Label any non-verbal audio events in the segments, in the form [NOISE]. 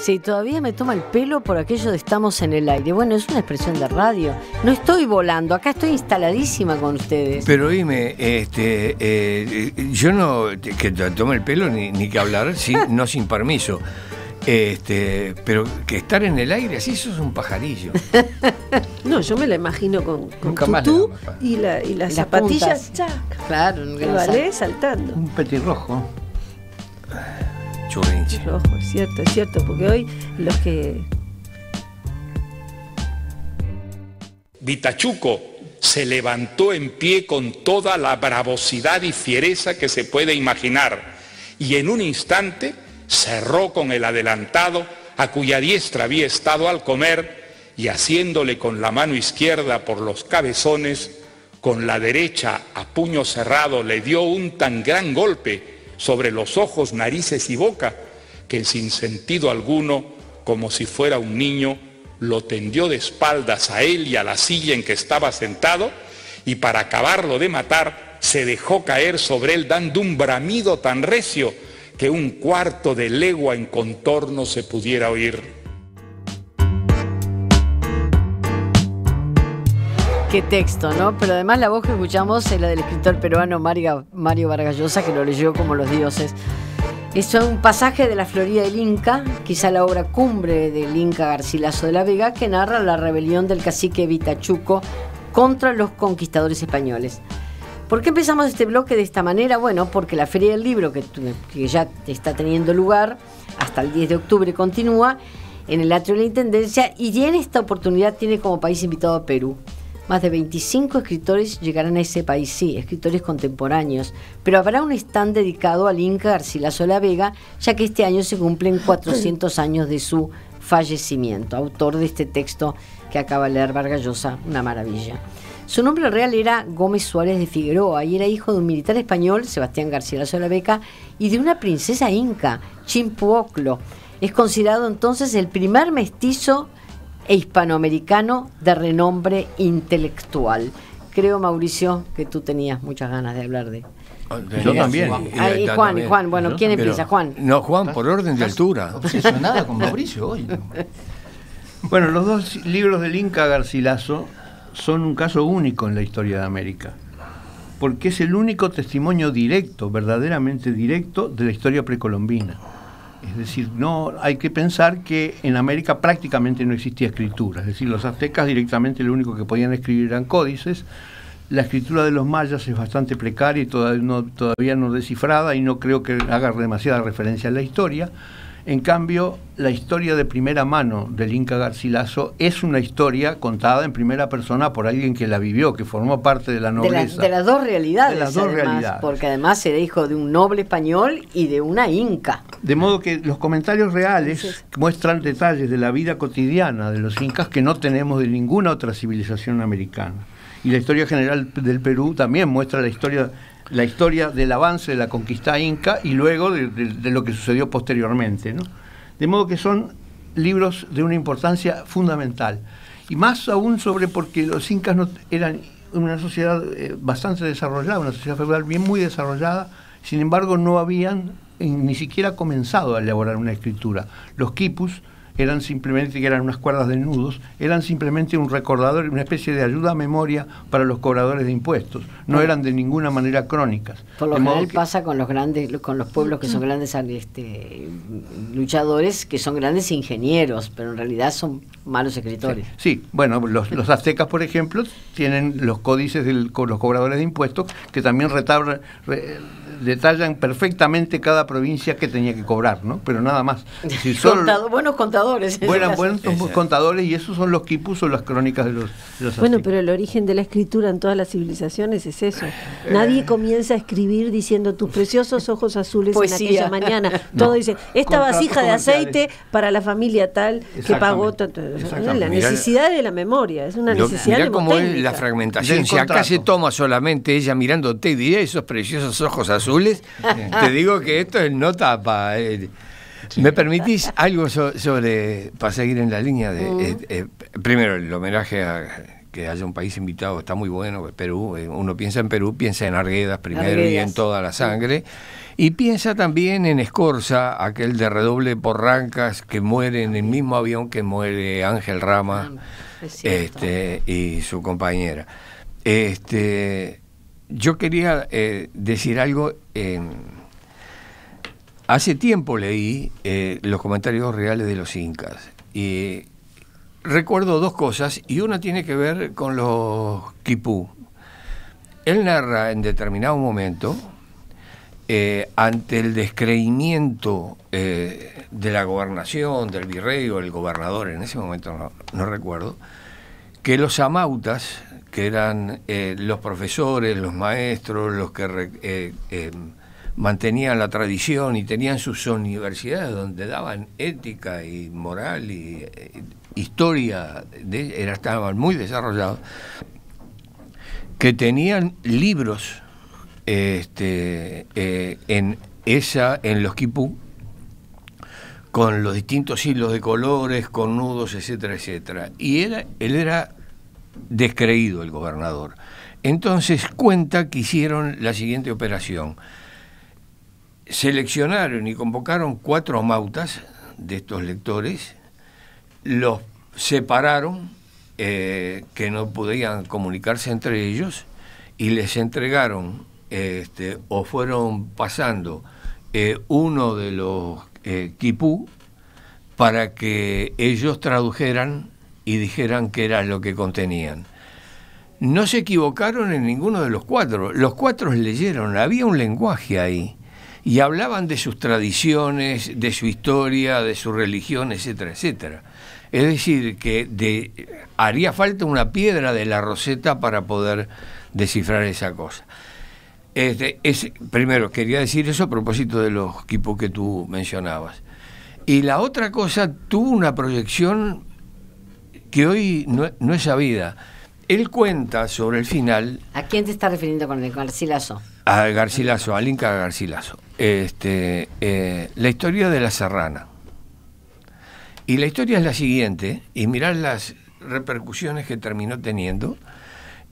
Sí, todavía me toma el pelo por aquello de estamos en el aire. Bueno, es una expresión de radio. No estoy volando, acá estoy instaladísima con ustedes. Pero dime, este, eh, yo no que tome el pelo ni, que hablar, sí, [LAUGHS] no sin permiso. Este, pero que estar en el aire así, eso es un pajarillo. [LAUGHS] no, yo me la imagino con, con tú y, la, y, las, zapatillas, Claro, un no saltando. Un petirrojo es cierto, es cierto, porque hoy los que. Vitachuco se levantó en pie con toda la bravosidad y fiereza que se puede imaginar y en un instante cerró con el adelantado a cuya diestra había estado al comer y haciéndole con la mano izquierda por los cabezones, con la derecha a puño cerrado le dio un tan gran golpe sobre los ojos, narices y boca, que sin sentido alguno, como si fuera un niño, lo tendió de espaldas a él y a la silla en que estaba sentado, y para acabarlo de matar, se dejó caer sobre él dando un bramido tan recio que un cuarto de legua en contorno se pudiera oír. Qué texto, ¿no? Pero además la voz que escuchamos es la del escritor peruano Mario Vargas Llosa, que lo leyó como los dioses. Es un pasaje de la Florida del Inca, quizá la obra cumbre del Inca Garcilaso de la Vega, que narra la rebelión del cacique Vitachuco contra los conquistadores españoles. ¿Por qué empezamos este bloque de esta manera? Bueno, porque la Feria del Libro, que, ya está teniendo lugar hasta el 10 de octubre, continúa en el atrio de la Intendencia y en esta oportunidad tiene como país invitado a Perú. Más de 25 escritores llegarán a ese país, sí, escritores contemporáneos. Pero habrá un stand dedicado al Inca Garcilaso la Vega, ya que este año se cumplen 400 [LAUGHS] años de su fallecimiento, autor de este texto que acaba de leer Vargallosa, una maravilla. Su nombre real era Gómez Suárez de Figueroa y era hijo de un militar español, Sebastián Garcilaso de la y de una princesa inca, Chimpuoclo. Es considerado entonces el primer mestizo e hispanoamericano de renombre intelectual. Creo, Mauricio, que tú tenías muchas ganas de hablar de, yo también. y ah, Juan, y Juan, bueno, ¿quién empieza? Juan. No, Juan, por orden de altura. Obsesionada con Mauricio hoy. [LAUGHS] bueno, los dos libros del Inca Garcilaso son un caso único en la historia de América, porque es el único testimonio directo, verdaderamente directo, de la historia precolombina. Es decir, no hay que pensar que en América prácticamente no existía escritura. Es decir, los aztecas directamente lo único que podían escribir eran códices. La escritura de los mayas es bastante precaria y todavía no, todavía no descifrada y no creo que haga demasiada referencia a la historia. En cambio, la historia de primera mano del Inca Garcilaso es una historia contada en primera persona por alguien que la vivió, que formó parte de la nobleza. De, las dos realidades. De las dos realidades. Porque además era hijo de un noble español y de una inca. De modo que los comentarios reales muestran detalles de la vida cotidiana de los incas que no tenemos de ninguna otra civilización americana. Y la historia general del Perú también muestra la historia la historia del avance de la conquista inca y luego de, lo que sucedió posteriormente. De modo que son libros de una importancia fundamental. Y más aún sobre porque los incas eran una sociedad eh, bastante desarrollada, una sociedad feudal bien muy desarrollada, sin embargo no habían eh, ni siquiera comenzado a elaborar una escritura. Los quipus eran simplemente, que eran unas cuerdas de nudos, eran simplemente un recordador, una especie de ayuda a memoria para los cobradores de impuestos no eran de ninguna manera crónicas. Por lo pasa con los grandes, con los pueblos que son grandes este, luchadores, que son grandes ingenieros, pero en realidad son malos escritores. Sí, bueno, los, aztecas, por ejemplo, tienen los códices de los cobradores de impuestos que también detallan perfectamente cada provincia que tenía que cobrar, ¿no? Pero nada más. [LAUGHS] son buenos contadores. buenos contadores y esos son los que o las crónicas de los, aztecas. Bueno, pero el origen de la escritura en todas las civilizaciones es eso. Eh. Nadie comienza a escribir diciendo tus preciosos ojos azules en aquella mañana. [LAUGHS] Todo dice, esta vasija de aceite para la familia tal que pagó. La necesidad de la memoria, es una necesidad de es la fragmentación. Si acá se toma solamente ella mirándote y diría esos preciosos ojos azules, te digo que esto es no tapa. Eh. ¿Me permitís algo sobre, para seguir en la línea de... Mm. Eh, primero, el homenaje a que haya un país invitado, está muy bueno, Perú, eh, uno piensa en Perú, piensa en Arguedas primero y en toda la sangre, y piensa también en Escorza, aquel de redoble Porrancas que muere en el mismo avión que muere Ángel Rama ah, este, y su compañera. Este, yo quería eh, decir algo. hace tiempo leí eh, los comentarios reales de los incas y recuerdo dos cosas y una tiene que ver con los quipú. Él narra en determinado momento, eh, ante el descreimiento eh, de la gobernación, del virrey o el gobernador, en ese momento no, recuerdo, que los amautas, que eran eh, los profesores, los maestros, los que mantenían la tradición y tenían sus universidades donde daban ética y moral y, historia, de, era, estaban muy desarrollados, que tenían libros este, eh, en, esa, en los quipú con los distintos hilos de colores, con nudos, etcétera, etcétera. Y era, él era descreído, el gobernador. Entonces cuenta que hicieron la siguiente operación. Seleccionaron y convocaron cuatro mautas de estos lectores los separaron, eh, que no podían comunicarse entre ellos, y les entregaron este, o fueron pasando eh, uno de los eh, para que ellos tradujeran y dijeran qué era lo que contenían. No se equivocaron en ninguno de los cuatro. Los cuatro leyeron, había un lenguaje ahí y hablaban de sus tradiciones, de su historia, de su religión, etcétera, etcétera. Es decir, que de, haría falta una piedra de la Roseta para poder descifrar esa cosa. Este, es, primero, quería decir eso a propósito de los equipos que tú mencionabas. Y la otra cosa, tuvo una proyección que hoy no, es sabida. Él cuenta sobre el final. ¿A quién te está refiriendo con el Garcilaso? A Garcilaso, al Inca Garcilaso este, eh, la historia de la serrana. Y la historia es la siguiente, y mirad las repercusiones que terminó teniendo.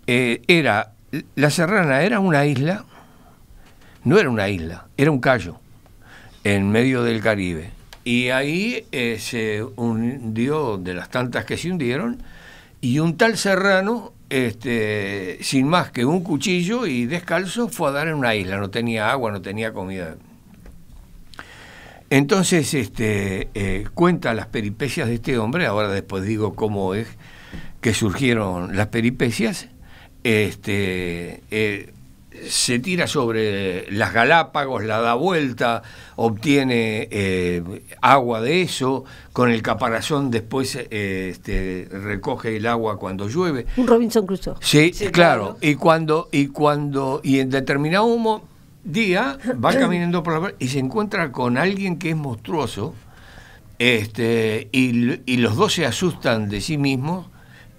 Eh, era, la serrana era una isla, no era una isla, era un callo en medio del Caribe. Y ahí eh, se hundió de las tantas que se hundieron, y un tal serrano este, sin más que un cuchillo y descalzo fue a dar en una isla, no tenía agua, no tenía comida. Entonces, este, eh, cuenta las peripecias de este hombre, ahora después digo cómo es que surgieron las peripecias, este, eh, se tira sobre las Galápagos, la da vuelta, obtiene eh, agua de eso, con el caparazón después eh, este, recoge el agua cuando llueve. Un Robinson Crusoe. Sí, claro. Y cuando, y cuando, y en determinado humo, día va [CLEARS THROAT] caminando por la y se encuentra con alguien que es monstruoso, este, y, los dos se asustan de sí mismos,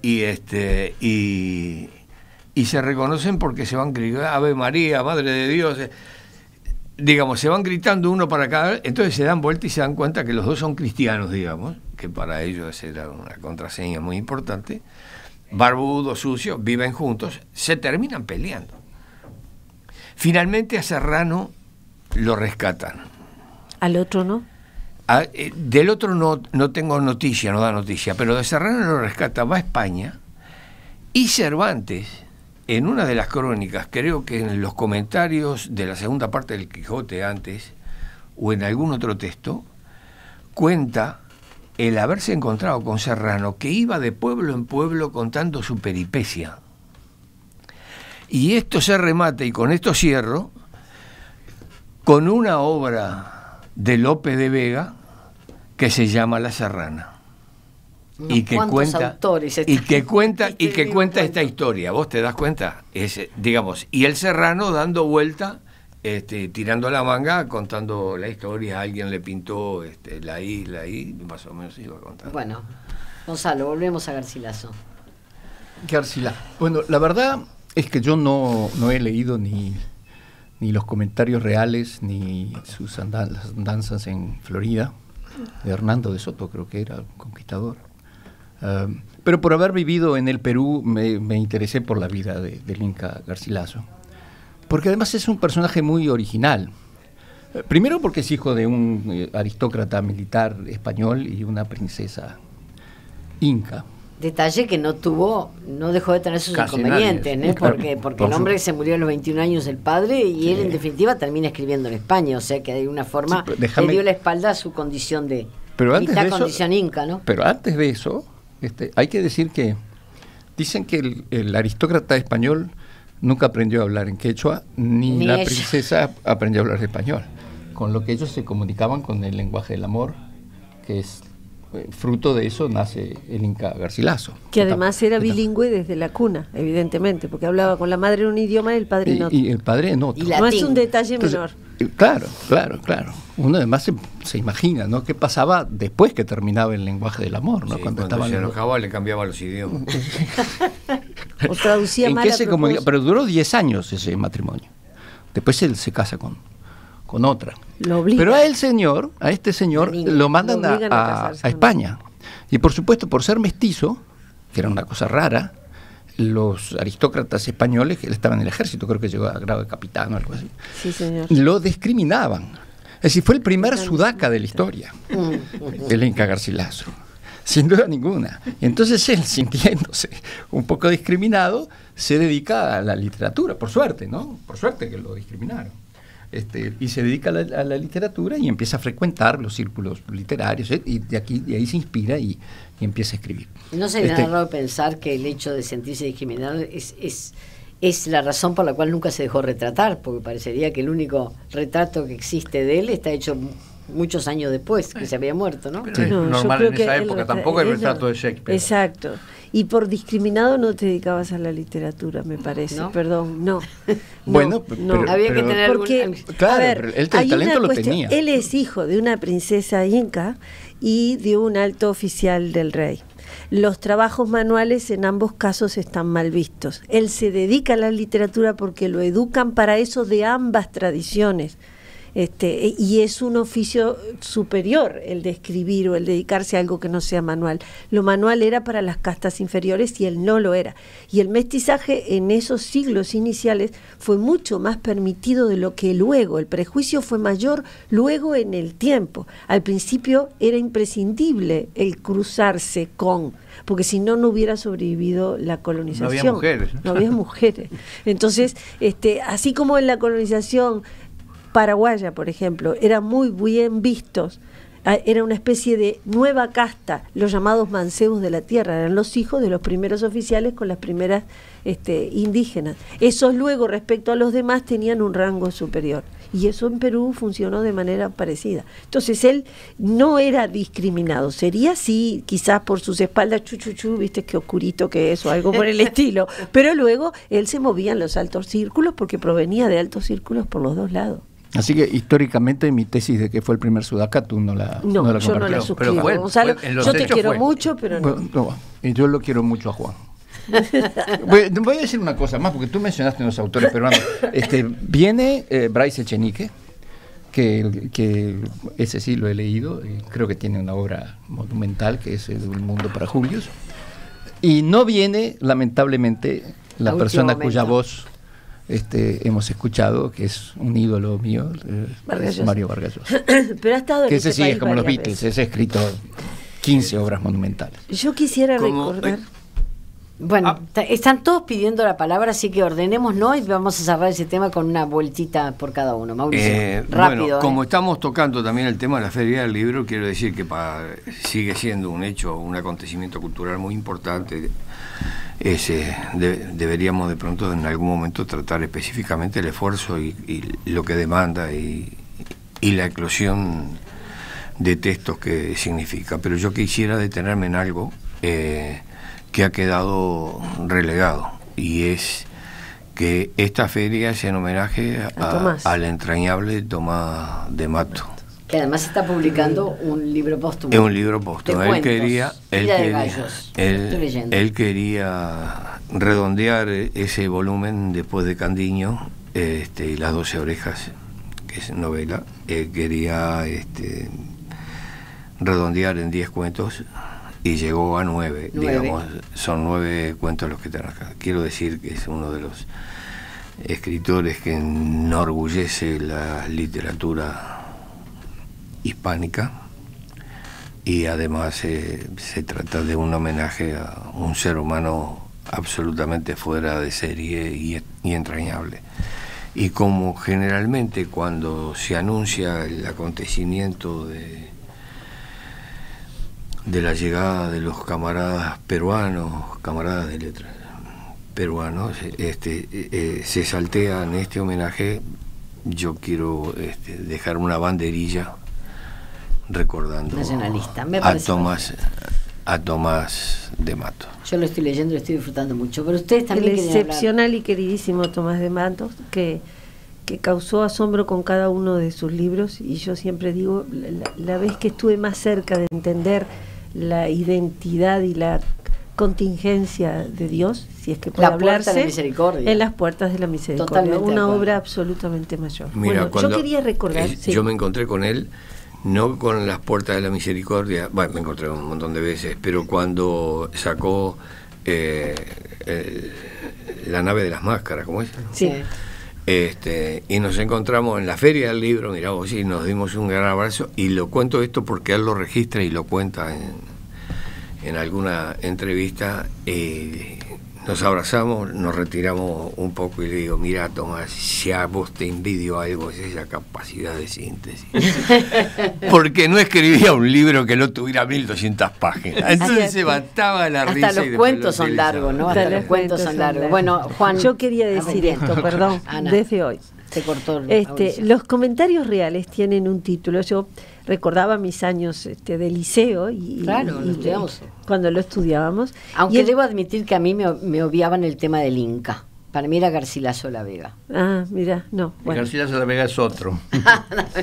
y este, y y se reconocen porque se van gritando, Ave María, Madre de Dios, eh, digamos, se van gritando uno para cada entonces se dan vuelta y se dan cuenta que los dos son cristianos, digamos, que para ellos era una contraseña muy importante, ...barbudo, sucio, viven juntos, se terminan peleando. Finalmente a Serrano lo rescatan. ¿Al otro no? Eh, del otro no, no tengo noticia, no da noticia, pero de Serrano lo rescata, va a España y Cervantes en una de las crónicas, creo que en los comentarios de la segunda parte del Quijote antes, o en algún otro texto, cuenta el haberse encontrado con Serrano, que iba de pueblo en pueblo contando su peripecia. Y esto se remate y con esto cierro, con una obra de Lope de Vega que se llama La Serrana y, que cuenta, y que cuenta y que cuenta esta historia vos te das cuenta es, eh, digamos y el serrano dando vuelta este, tirando la manga contando la historia alguien le pintó este, la isla y más o menos iba a contar. bueno Gonzalo volvemos a Garcilaso Garcilaso bueno la verdad es que yo no, no he leído ni ni los comentarios reales ni sus andan andanzas en Florida de Hernando de Soto creo que era un conquistador pero por haber vivido en el Perú me, me interesé por la vida de, del Inca Garcilaso. Porque además es un personaje muy original. Eh, primero porque es hijo de un eh, aristócrata militar español y una princesa inca. Detalle que no tuvo, no dejó de tener sus inconvenientes, porque, porque el hombre se murió a los 21 años del padre y él en definitiva termina escribiendo en España, o sea que de alguna forma le dio la espalda a su condición de pero condición inca, ¿no? Pero antes de eso, este, hay que decir que dicen que el, aristócrata español nunca aprendió a hablar en quechua, ni, la princesa aprendió a hablar español. Con lo que ellos se comunicaban con el lenguaje del amor, que es eh, fruto de eso nace el Inca Garcilaso. Que además era bilingüe desde la cuna, evidentemente, porque hablaba con la madre en un idioma y el padre en otro. Y, el padre no. Y no un detalle menor. Claro, claro, claro. Uno además se, imagina, ¿no? ¿Qué pasaba después que terminaba el lenguaje del amor, ¿no? cuando, se enojaba le cambiaba los idiomas. [LAUGHS] o traducía ¿En Pero duró 10 años ese matrimonio. Después él se casa con, con otra. Pero a el señor, a este señor, lo, mandan a España. Y por supuesto, por ser mestizo, que era una cosa rara, los aristócratas españoles, que él estaba en el ejército, creo que llegó a grado de capitán o algo así, lo discriminaban. Es decir, fue el primer sudaca de la historia, mm. el enca Garcilaso, sin duda ninguna. Entonces él, sintiéndose un poco discriminado, se dedica a la literatura, por suerte, ¿no? Por suerte que lo discriminaron. Este, y se dedica a la, literatura y empieza a frecuentar los círculos literarios ¿eh? y de aquí de ahí se inspira y y empieza a escribir. ¿No se este, raro pensar que el hecho de sentirse discriminado es, es, es la razón por la cual nunca se dejó retratar? Porque parecería que el único retrato que existe de él está hecho muchos años después que se había muerto, ¿no? no, en esa época, tampoco el retrato de Shakespeare. Exacto. Y por discriminado no te dedicabas a la literatura, me parece. Perdón, [LAUGHS] no. bueno, no, había que tener algún... claro, el, talento lo tenía. Él es hijo de una princesa inca y de un alto oficial del rey. Los trabajos manuales en ambos casos están mal vistos. Él se dedica a la literatura porque lo educan para eso de ambas tradiciones. Este, e, y es un oficio superior el de escribir o el dedicarse a algo que no sea manual. Lo manual era para las castas inferiores y él no lo era. Y el mestizaje en esos siglos iniciales fue mucho más permitido de lo que luego. El prejuicio fue mayor luego en el tiempo. Al principio era imprescindible el cruzarse con, porque si no, no hubiera sobrevivido la colonización. No había mujeres. No había mujeres. Entonces, este, así como en la colonización paraguaya, por ejemplo, eran muy bien vistos. Ah, era una especie de nueva casta, los llamados mancebos de la tierra, eran los hijos de los primeros oficiales con las primeras este, indígenas. Esos luego, respecto a los demás, tenían un rango superior. Y eso en Perú funcionó de manera parecida. Entonces él no era discriminado. Sería así, quizás por sus espaldas, chuchuchu, viste qué oscurito que es o algo por el [LAUGHS] estilo. Pero luego él se movía en los altos círculos porque provenía de altos círculos por los dos lados. Así que históricamente mi tesis de que fue el primer sudaca, tú no la No, la yo yo te quiero mucho, pero no. yo lo quiero mucho a Juan. [LAUGHS] voy, a decir una cosa más, porque tú mencionaste los autores pero Este, viene eh, Bryce Echenique, que, que, ese sí lo he leído, creo que tiene una obra monumental que es El Mundo para Julius. Y no viene, lamentablemente, la persona cuya voz este, hemos escuchado, que es un ídolo mío, eh, Mario Vargas Llosa. [COUGHS] Pero ha estado en que ese este sí es como los Beatles, ese ha escrito 15 obras monumentales. Yo quisiera recordar. Eh, bueno, ah. están todos pidiendo la palabra, así que ordenemos no y vamos a cerrar ese tema con una vueltita por cada uno. Mauricio, eh, rápido. Bueno, como estamos tocando también el tema de la Feria del Libro, quiero decir que sigue siendo un hecho, un acontecimiento cultural muy importante. Ese, eh, deberíamos de pronto en algún momento tratar específicamente el esfuerzo y, lo que demanda y, la eclosión de textos que significa. Pero yo quisiera detenerme en algo. Eh, que ha quedado relegado y es que esta feria es en homenaje al entrañable Tomás de Mato. Que además está publicando un libro póstumo. Es un libro póstumo. Él quería, él, quería, redondear ese volumen después de Candiño este, y Las Doce Orejas, que es novela. Él quería este, redondear en diez cuentos y llegó a nueve, digamos, son nueve cuentos los que te acá. Quiero decir que es uno de los escritores que enorgullece la literatura hispánica y además eh, se trata de un homenaje a un ser humano absolutamente fuera de serie y entrañable. Y como generalmente cuando se anuncia el acontecimiento de de la llegada de los camaradas peruanos, camaradas de letras peruanos, este, eh, eh, se saltea en este homenaje, yo quiero este, dejar una banderilla recordando a Tomás a Tomás de Mato. Yo lo estoy leyendo, lo estoy disfrutando mucho, pero ustedes también El excepcional y queridísimo Tomás de Mato que que causó asombro con cada uno de sus libros y yo siempre digo, la vez que estuve más cerca de entender la identidad y la contingencia de Dios, si es que puede hablarse, en las puertas de la misericordia, una obra absolutamente mayor. yo quería recordar, eh, yo me encontré con él no con las puertas de la misericordia, bueno, me encontré un montón de veces, pero cuando sacó eh, eh, la nave de las máscaras, como es? Sí. Este, y nos encontramos en la feria del libro, mira vos, y nos dimos un gran abrazo, y lo cuento esto porque él lo registra y lo cuenta en, en alguna entrevista, eh, nos abrazamos, nos retiramos un poco y le digo, mira Tomás, si a vos te envidio algo es esa capacidad de síntesis. [LAUGHS] Porque no escribía un libro que no tuviera 1200 páginas. Entonces se mataba la risa. Hasta los cuentos son largos, ¿no? Hasta, los cuentos son largos. Bueno, Juan... Yo quería decir esto, perdón, desde hoy. Se cortó. Este, los comentarios reales tienen un título. Yo recordaba mis años este, de liceo y, cuando lo estudiábamos. Aunque debo admitir que a mí me, obviaban el tema del Inca. Para mí era Garcilaso La Vega. Ah, mira, no. Garcilaso La Vega es otro. [LAUGHS]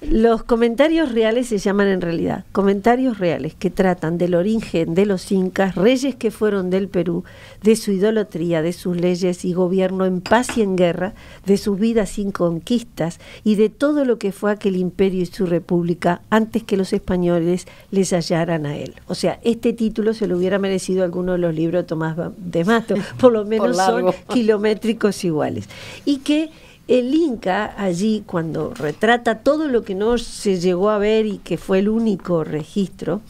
Los comentarios reales se llaman en realidad comentarios reales que tratan del origen de los incas, reyes que fueron del Perú, de su idolatría, de sus leyes y gobierno en paz y en guerra, de sus vidas sin conquistas y de todo lo que fue aquel imperio y su república antes que los españoles les hallaran a él. O sea, este título se lo hubiera merecido alguno de los libros de Tomás de Mato, por lo [LAUGHS] menos son kilométricos iguales. Y que el Inca allí, cuando retrata todo lo que no se llegó a ver y que fue el único registro,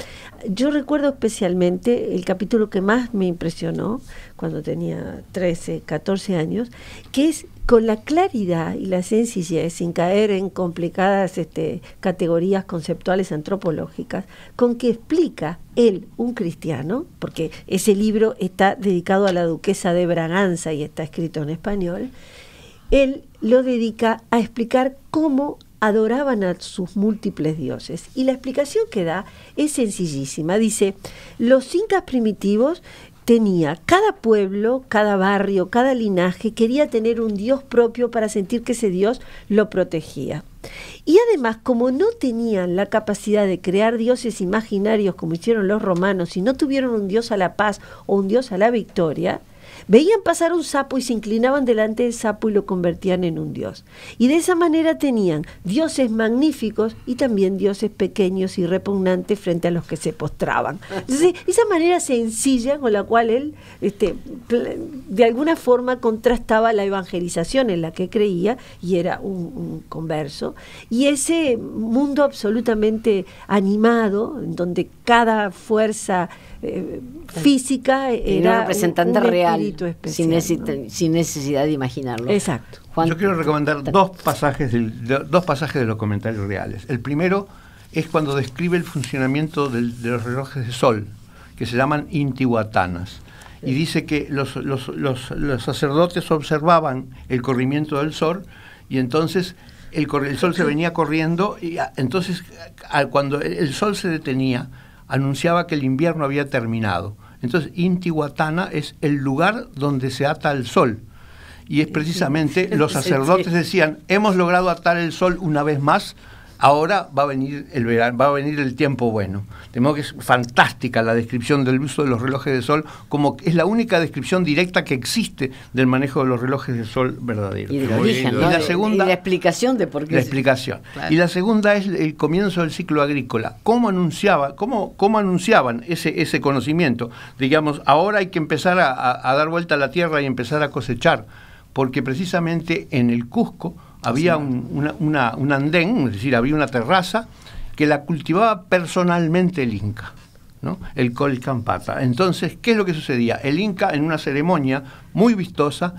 yo recuerdo especialmente el capítulo que más me impresionó cuando tenía 13, 14 años, que es con la claridad y la sencillez, sin caer en complicadas este, categorías conceptuales antropológicas, con que explica él, un cristiano, porque ese libro está dedicado a la duquesa de Braganza y está escrito en español, él lo dedica a explicar cómo adoraban a sus múltiples dioses. Y la explicación que da es sencillísima. Dice, los incas primitivos tenía cada pueblo, cada barrio, cada linaje quería tener un dios propio para sentir que ese dios lo protegía. Y además, como no tenían la capacidad de crear dioses imaginarios como hicieron los romanos y no tuvieron un dios a la paz o un dios a la victoria, Veían pasar un sapo y se inclinaban delante del sapo y lo convertían en un dios. Y de esa manera tenían dioses magníficos y también dioses pequeños y repugnantes frente a los que se postraban. Entonces, [LAUGHS] esa manera sencilla con la cual él este, de alguna forma contrastaba la evangelización en la que creía y era un, un converso. Y ese mundo absolutamente animado, en donde cada fuerza eh, física era un representante real sin, necesidad, de imaginarlo. Exacto. Yo quiero recomendar dos pasajes, de, dos pasajes de los comentarios reales. El primero es cuando describe el funcionamiento de los relojes de sol, que se llaman intihuatanas. Y dice que los, sacerdotes observaban el corrimiento del sol y entonces el, el, sol se venía corriendo y entonces cuando el sol se detenía anunciaba que el invierno había terminado. Entonces, Intihuatana es el lugar donde se ata el sol. Y es precisamente, los sacerdotes decían, hemos logrado atar el sol una vez más, Ahora va a venir el verano, va a venir el tiempo bueno. De modo que es fantástica la descripción del uso de los relojes de sol, como es la única descripción directa que existe del manejo de los relojes de sol verdadero. Y, la segunda, la explicación de por qué. La explicación. Y la segunda es el comienzo del ciclo agrícola. ¿Cómo anunciaba, anunciaban ese, ese conocimiento? Digamos, ahora hay que empezar a dar vuelta a la tierra y empezar a cosechar, porque precisamente en el Cusco había un, andén, es decir, había una terraza que la cultivaba personalmente el Inca, ¿no? el Colcampata. Entonces, ¿qué es lo que sucedía? El Inca, en una ceremonia muy vistosa,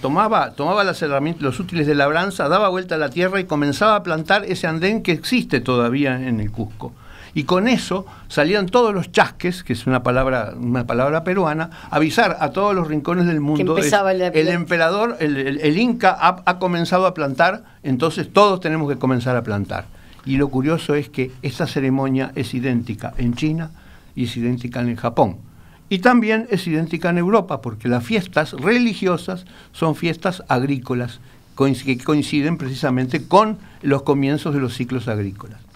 tomaba, tomaba los útiles de labranza, daba vuelta a la tierra y comenzaba a plantar ese andén que existe todavía en el Cusco y con eso salían todos los chasques, que es una palabra, una palabra peruana, avisar a todos los rincones del mundo. que el, emperador, el, Inca ha, ha comenzado a plantar, entonces todos tenemos que comenzar a plantar. Y lo curioso es que esta ceremonia es idéntica en China y es idéntica en el Japón. Y también es idéntica en Europa, porque las fiestas religiosas son fiestas agrícolas, que coinciden precisamente con los comienzos de los ciclos agrícolas.